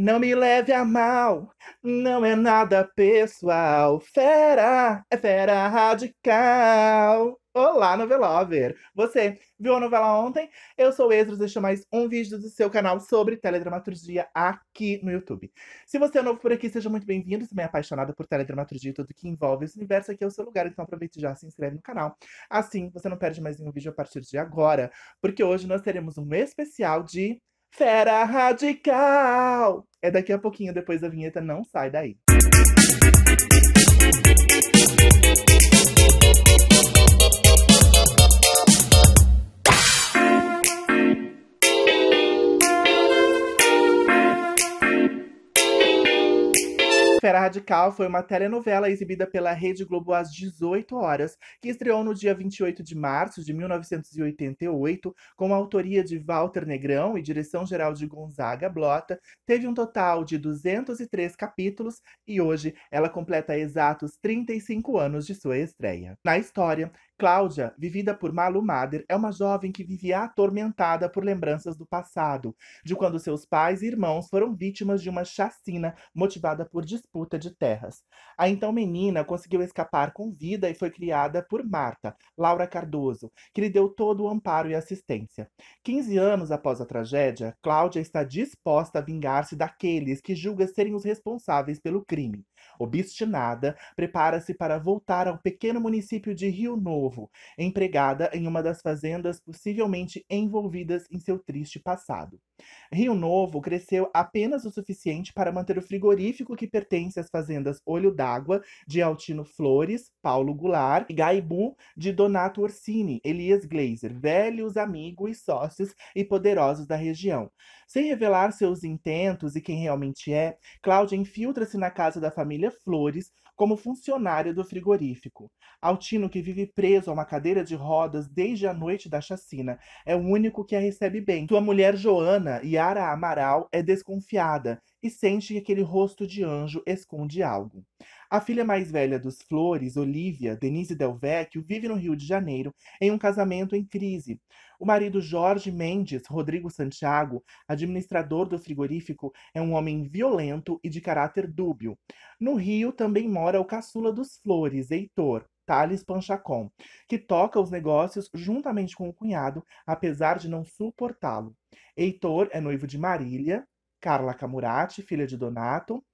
Não me leve a mal, não é nada pessoal. Fera, é fera radical. Olá, novelover! Você viu a novela ontem? Eu sou o Esdras, deixo mais um vídeo do seu canal sobre teledramaturgia aqui no YouTube. Se você é novo por aqui, seja muito bem-vindo. Se é apaixonada por teledramaturgia e tudo que envolve esse universo, aqui é o seu lugar. Então aproveite e já se inscreve no canal. Assim, você não perde mais nenhum vídeo a partir de agora, porque hoje nós teremos um especial de Fera Radical. É daqui a pouquinho, depois da vinheta, não sai daí. Música Era Radical foi uma telenovela exibida pela Rede Globo às 18 horas, que estreou no dia 28 de março de 1988, com a autoria de Walter Negrão e direção geral de Gonzaga Blota, teve um total de 203 capítulos e hoje ela completa exatos 35 anos de sua estreia. Na história, Cláudia, vivida por Malu Mader, é uma jovem que vivia atormentada por lembranças do passado, de quando seus pais e irmãos foram vítimas de uma chacina motivada por disputa de terras. A então menina conseguiu escapar com vida e foi criada por Marta, Laura Cardoso, que lhe deu todo o amparo e assistência. 15 anos após a tragédia, Cláudia está disposta a vingar-se daqueles que julga serem os responsáveis pelo crime obstinada, prepara-se para voltar ao pequeno município de Rio Novo, empregada em uma das fazendas possivelmente envolvidas em seu triste passado. Rio Novo cresceu apenas o suficiente para manter o frigorífico que pertence às fazendas Olho d'Água, de Altino Flores, Paulo Goulart e Gaibu, de Donato Orsini, Elias Glazer, velhos amigos, sócios e poderosos da região. Sem revelar seus intentos e quem realmente é, Cláudia infiltra-se na casa da família Flores como funcionária do frigorífico. Altino, que vive preso a uma cadeira de rodas desde a noite da chacina, é o único que a recebe bem. Sua mulher Joana, Yara Amaral, é desconfiada e sente que aquele rosto de anjo esconde algo. A filha mais velha dos Flores, Olivia Denise Delvecchio, vive no Rio de Janeiro em um casamento em crise. O marido Jorge Mendes Rodrigo Santiago, administrador do frigorífico, é um homem violento e de caráter dúbio. No Rio também mora o caçula dos Flores, Heitor. Thales Panchacon, que toca os negócios juntamente com o cunhado, apesar de não suportá-lo. Heitor é noivo de Marília, Carla Camurati, filha de Donato,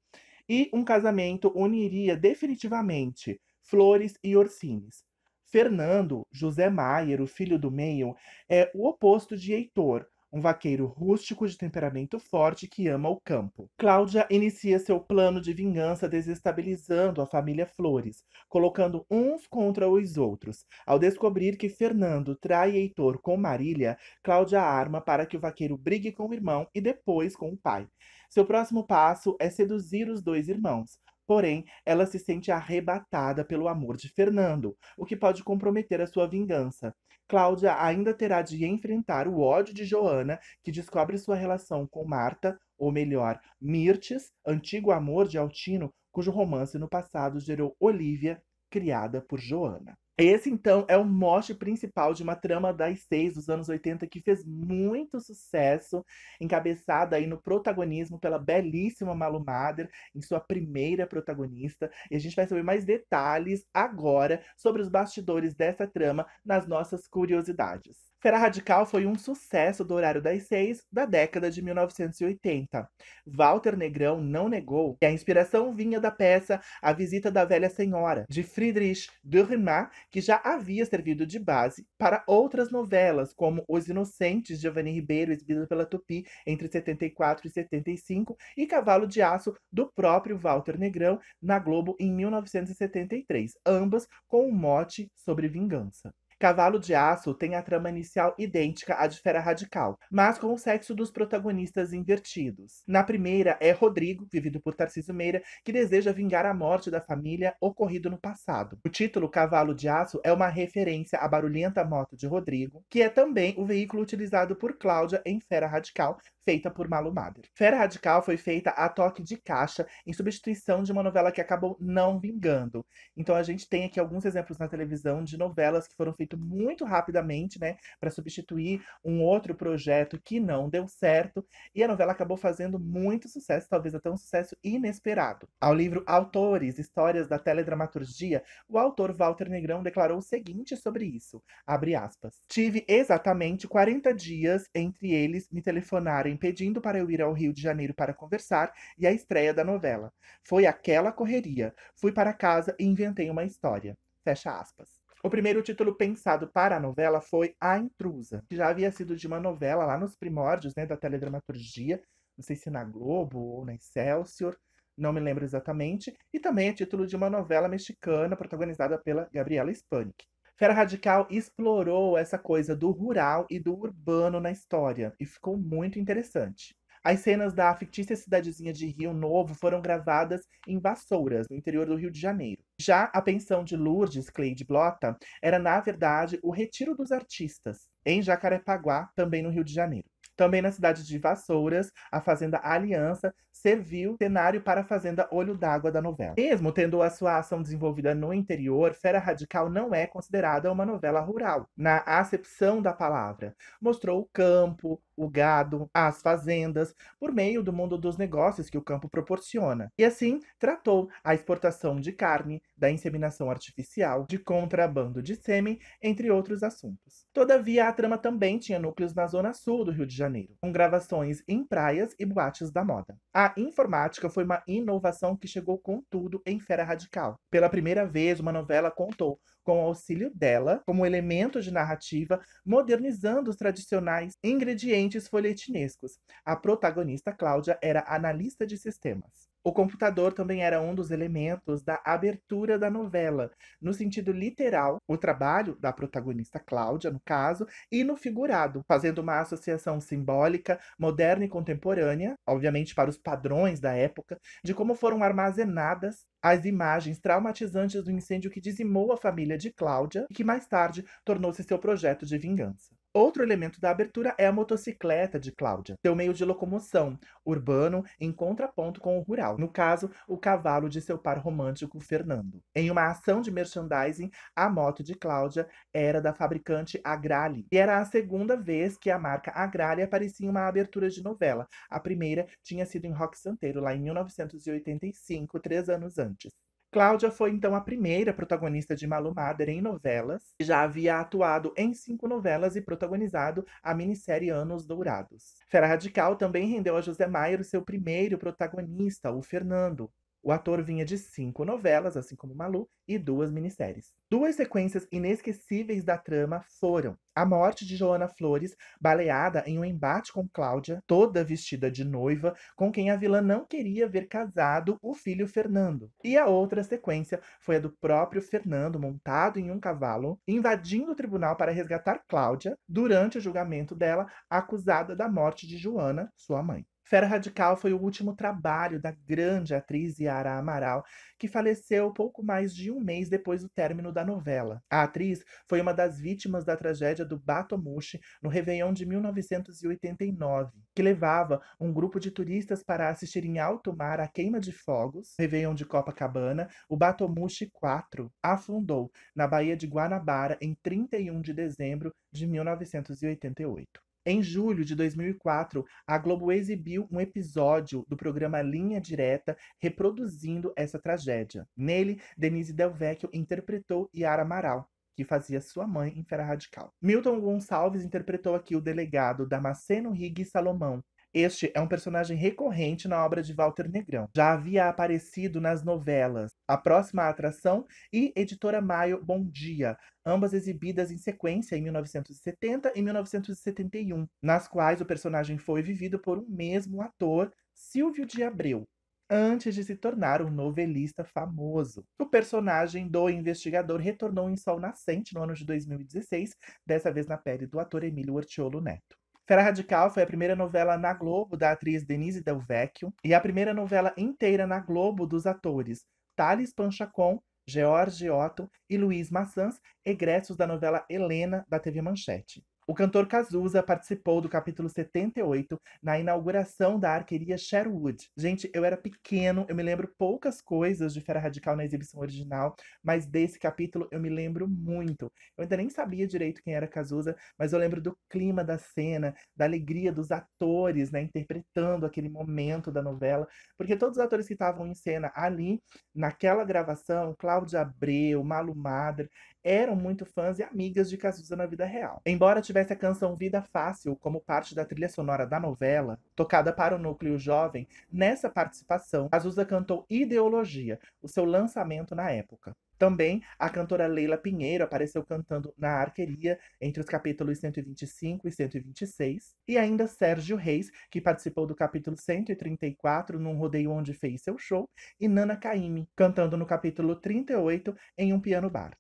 e um casamento uniria definitivamente Flores e Orsines. Fernando José Maier, o filho do meio, é o oposto de Heitor, um vaqueiro rústico de temperamento forte que ama o campo. Cláudia inicia seu plano de vingança desestabilizando a família Flores, colocando uns contra os outros. Ao descobrir que Fernando trai Heitor com Marília, Cláudia arma para que o vaqueiro brigue com o irmão e depois com o pai. Seu próximo passo é seduzir os dois irmãos. Porém, ela se sente arrebatada pelo amor de Fernando, o que pode comprometer a sua vingança. Cláudia ainda terá de enfrentar o ódio de Joana, que descobre sua relação com Marta, ou melhor, Mirtes, antigo amor de Altino, cujo romance no passado gerou Olivia, criada por Joana. Esse, então, é o mote principal de uma trama das seis dos anos 80 que fez muito sucesso, encabeçada aí no protagonismo pela belíssima Malu Mader, em sua primeira protagonista. E a gente vai saber mais detalhes agora sobre os bastidores dessa trama nas nossas curiosidades. Fera Radical foi um sucesso do horário das seis da década de 1980. Walter Negrão não negou que a inspiração vinha da peça A Visita da Velha Senhora, de Friedrich Dürrenmatt, que já havia servido de base para outras novelas, como Os Inocentes, de Giovanni Ribeiro, exibida pela Tupi entre 74 e 75, e Cavalo de Aço, do próprio Walter Negrão, na Globo em 1973, ambas com o um mote sobre vingança. Cavalo de Aço tem a trama inicial idêntica à de Fera Radical, mas com o sexo dos protagonistas invertidos. Na primeira é Rodrigo, vivido por Tarcísio Meira, que deseja vingar a morte da família ocorrido no passado. O título Cavalo de Aço é uma referência à barulhenta moto de Rodrigo, que é também o veículo utilizado por Cláudia em Fera Radical, feita por Malu Mader. Fera Radical foi feita a toque de caixa em substituição de uma novela que acabou não vingando. Então a gente tem aqui alguns exemplos na televisão de novelas que foram feitas projeto muito rapidamente, né, para substituir um outro projeto que não deu certo, e a novela acabou fazendo muito sucesso, talvez até um sucesso inesperado. Ao livro Autores, Histórias da Teledramaturgia, o autor Walter Negrão declarou o seguinte sobre isso, abre aspas, tive exatamente 40 dias entre eles me telefonarem pedindo para eu ir ao Rio de Janeiro para conversar e a estreia da novela. Foi aquela correria. Fui para casa e inventei uma história. Fecha aspas. O primeiro título pensado para a novela foi A Intrusa, que já havia sido de uma novela lá nos primórdios né, da teledramaturgia, não sei se na Globo ou na Excelsior, não me lembro exatamente, e também é título de uma novela mexicana protagonizada pela Gabriela Spanik. Fera Radical explorou essa coisa do rural e do urbano na história e ficou muito interessante. As cenas da fictícia cidadezinha de Rio Novo foram gravadas em Vassouras, no interior do Rio de Janeiro. Já a pensão de Lourdes Cleide Blota era, na verdade, o retiro dos artistas, em Jacarepaguá, também no Rio de Janeiro. Também na cidade de Vassouras, a Fazenda Aliança serviu cenário para a Fazenda Olho d'Água da novela. Mesmo tendo a sua ação desenvolvida no interior, Fera Radical não é considerada uma novela rural, na acepção da palavra. Mostrou o campo, o gado, as fazendas, por meio do mundo dos negócios que o campo proporciona. E assim, tratou a exportação de carne, da inseminação artificial, de contrabando de sêmen, entre outros assuntos. Todavia, a trama também tinha núcleos na zona sul do Rio de Janeiro, com gravações em praias e boates da moda. A informática foi uma inovação que chegou com tudo em Fera Radical. Pela primeira vez, uma novela contou com o auxílio dela, como elemento de narrativa, modernizando os tradicionais ingredientes folhetinescos. A protagonista, Cláudia, era analista de sistemas. O computador também era um dos elementos da abertura da novela, no sentido literal, o trabalho da protagonista Cláudia, no caso, e no figurado, fazendo uma associação simbólica, moderna e contemporânea, obviamente para os padrões da época, de como foram armazenadas as imagens traumatizantes do incêndio que dizimou a família de Cláudia e que mais tarde tornou-se seu projeto de vingança. Outro elemento da abertura é a motocicleta de Cláudia, seu meio de locomoção, urbano em contraponto com o rural, no caso, o cavalo de seu par romântico Fernando. Em uma ação de merchandising, a moto de Cláudia era da fabricante Agrale, e era a segunda vez que a marca Agrale aparecia em uma abertura de novela. A primeira tinha sido em Rock Santeiro, lá em 1985, três anos antes. Cláudia foi então a primeira protagonista de Malu Mader em novelas, já havia atuado em cinco novelas e protagonizado a minissérie Anos Dourados. Fera Radical também rendeu a José Maier o seu primeiro protagonista, o Fernando, o ator vinha de cinco novelas, assim como Malu, e duas minisséries. Duas sequências inesquecíveis da trama foram a morte de Joana Flores, baleada em um embate com Cláudia, toda vestida de noiva, com quem a vilã não queria ver casado o filho Fernando. E a outra sequência foi a do próprio Fernando, montado em um cavalo, invadindo o tribunal para resgatar Cláudia durante o julgamento dela, acusada da morte de Joana, sua mãe. Fera Radical foi o último trabalho da grande atriz Yara Amaral, que faleceu pouco mais de um mês depois do término da novela. A atriz foi uma das vítimas da tragédia do Batomushi no Réveillon de 1989, que levava um grupo de turistas para assistir em alto mar a queima de fogos, Réveillon de Copacabana, o Batomushi 4 afundou na Baía de Guanabara em 31 de dezembro de 1988. Em julho de 2004, a Globo exibiu um episódio do programa Linha Direta reproduzindo essa tragédia. Nele, Denise Delvecchio interpretou Yara Amaral, que fazia sua mãe em Fera Radical. Milton Gonçalves interpretou aqui o delegado Damasceno Riggs Salomão, este é um personagem recorrente na obra de Walter Negrão. Já havia aparecido nas novelas A Próxima Atração e Editora Maio Bom Dia, ambas exibidas em sequência em 1970 e 1971, nas quais o personagem foi vivido por um mesmo ator, Silvio de Abreu antes de se tornar um novelista famoso. O personagem do investigador retornou em Sol Nascente no ano de 2016, dessa vez na pele do ator Emílio Ortiolo Neto. Fera Radical foi a primeira novela na Globo da atriz Denise Del Vecchio e a primeira novela inteira na Globo dos atores Thales Panchacon, George Otto e Luiz Massans, egressos da novela Helena da TV Manchete. O cantor Cazuza participou do capítulo 78 na inauguração da arqueria Sherwood. Gente, eu era pequeno, eu me lembro poucas coisas de Fera Radical na exibição original, mas desse capítulo eu me lembro muito. Eu ainda nem sabia direito quem era Cazuza, mas eu lembro do clima da cena, da alegria dos atores, né, interpretando aquele momento da novela, porque todos os atores que estavam em cena ali, naquela gravação, Cláudia Abreu, Malu Madre, eram muito fãs e amigas de Cazuza na vida real. Embora tivesse a canção Vida Fácil como parte da trilha sonora da novela, tocada para o núcleo jovem, nessa participação, Cazuza cantou Ideologia, o seu lançamento na época. Também a cantora Leila Pinheiro apareceu cantando na arqueria entre os capítulos 125 e 126, e ainda Sérgio Reis, que participou do capítulo 134 num rodeio onde fez seu show, e Nana Caymmi, cantando no capítulo 38 em um piano bar.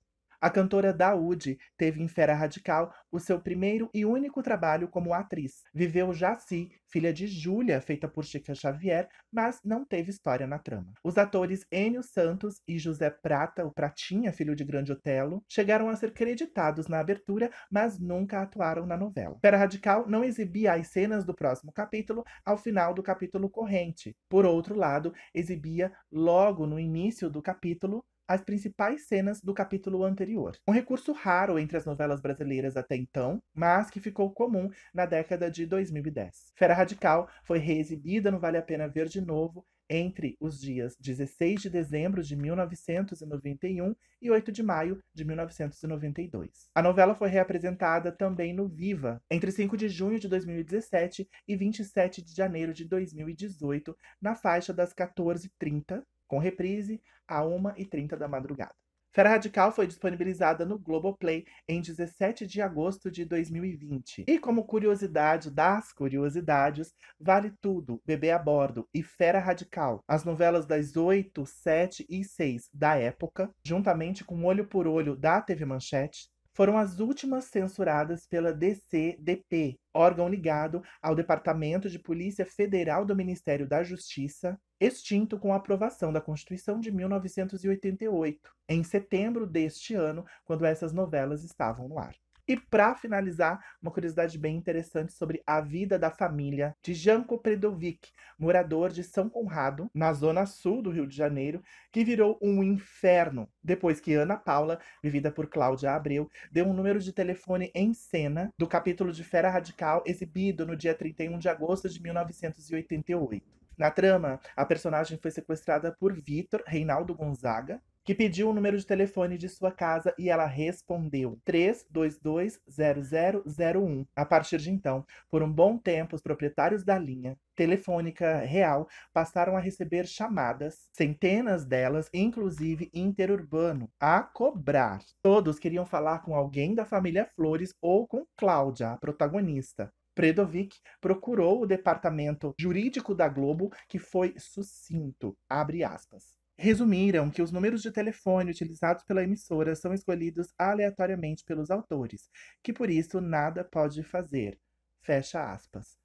A cantora Daoud teve em Fera Radical o seu primeiro e único trabalho como atriz. Viveu Jaci, filha de Júlia, feita por Chica Xavier, mas não teve história na trama. Os atores Enio Santos e José Prata, o Pratinha, filho de Grande Otelo, chegaram a ser creditados na abertura, mas nunca atuaram na novela. Fera Radical não exibia as cenas do próximo capítulo ao final do capítulo corrente. Por outro lado, exibia logo no início do capítulo as principais cenas do capítulo anterior. Um recurso raro entre as novelas brasileiras até então, mas que ficou comum na década de 2010. Fera Radical foi reexibida no Vale a Pena Ver de novo entre os dias 16 de dezembro de 1991 e 8 de maio de 1992. A novela foi reapresentada também no Viva, entre 5 de junho de 2017 e 27 de janeiro de 2018, na faixa das 14h30 com reprise a 1h30 da madrugada. Fera Radical foi disponibilizada no Globoplay em 17 de agosto de 2020. E como curiosidade das curiosidades, Vale Tudo, Bebê a Bordo e Fera Radical, as novelas das 8, 7 e 6 da época, juntamente com Olho por Olho da TV Manchete, foram as últimas censuradas pela DCDP, órgão ligado ao Departamento de Polícia Federal do Ministério da Justiça, extinto com a aprovação da Constituição de 1988, em setembro deste ano, quando essas novelas estavam no ar. E para finalizar, uma curiosidade bem interessante sobre a vida da família de Janko Predovic, morador de São Conrado, na zona sul do Rio de Janeiro, que virou um inferno depois que Ana Paula, vivida por Cláudia Abreu, deu um número de telefone em cena do capítulo de Fera Radical exibido no dia 31 de agosto de 1988. Na trama, a personagem foi sequestrada por Vitor Reinaldo Gonzaga, que pediu o número de telefone de sua casa e ela respondeu 3220001. A partir de então, por um bom tempo, os proprietários da linha telefônica real passaram a receber chamadas, centenas delas, inclusive interurbano, a cobrar. Todos queriam falar com alguém da família Flores ou com Cláudia, a protagonista. Predovic procurou o departamento jurídico da Globo, que foi sucinto, abre aspas resumiram que os números de telefone utilizados pela emissora são escolhidos aleatoriamente pelos autores, que por isso nada pode fazer. Fecha aspas.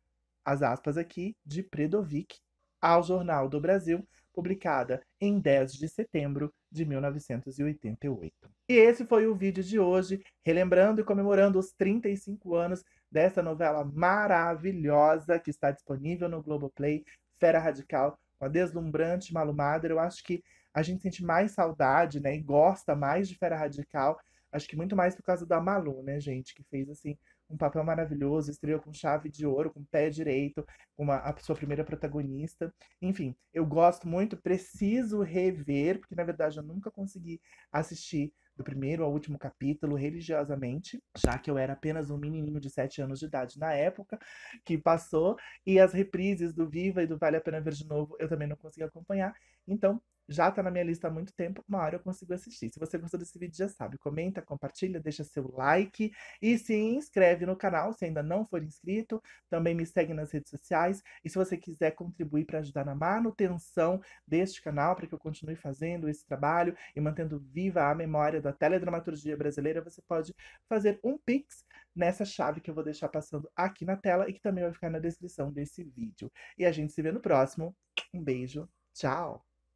As aspas aqui de Predovic ao Jornal do Brasil, publicada em 10 de setembro de 1988. E esse foi o vídeo de hoje, relembrando e comemorando os 35 anos dessa novela maravilhosa que está disponível no Globoplay, Fera Radical com a deslumbrante Malu Mader, eu acho que a gente sente mais saudade, né? E gosta mais de Fera Radical Acho que muito mais por causa da Malu, né, gente? Que fez, assim, um papel maravilhoso, estreou com chave de ouro, com pé direito, uma, a sua primeira protagonista. Enfim, eu gosto muito, preciso rever, porque na verdade eu nunca consegui assistir do primeiro ao último capítulo religiosamente, já que eu era apenas um menininho de 7 anos de idade na época que passou, e as reprises do Viva e do Vale a Pena Ver de Novo eu também não consegui acompanhar. Então, já tá na minha lista há muito tempo, uma hora eu consigo assistir. Se você gostou desse vídeo, já sabe, comenta, compartilha, deixa seu like e se inscreve no canal se ainda não for inscrito. Também me segue nas redes sociais e se você quiser contribuir para ajudar na manutenção deste canal, para que eu continue fazendo esse trabalho e mantendo viva a memória da teledramaturgia brasileira, você pode fazer um pix nessa chave que eu vou deixar passando aqui na tela e que também vai ficar na descrição desse vídeo. E a gente se vê no próximo. Um beijo, tchau!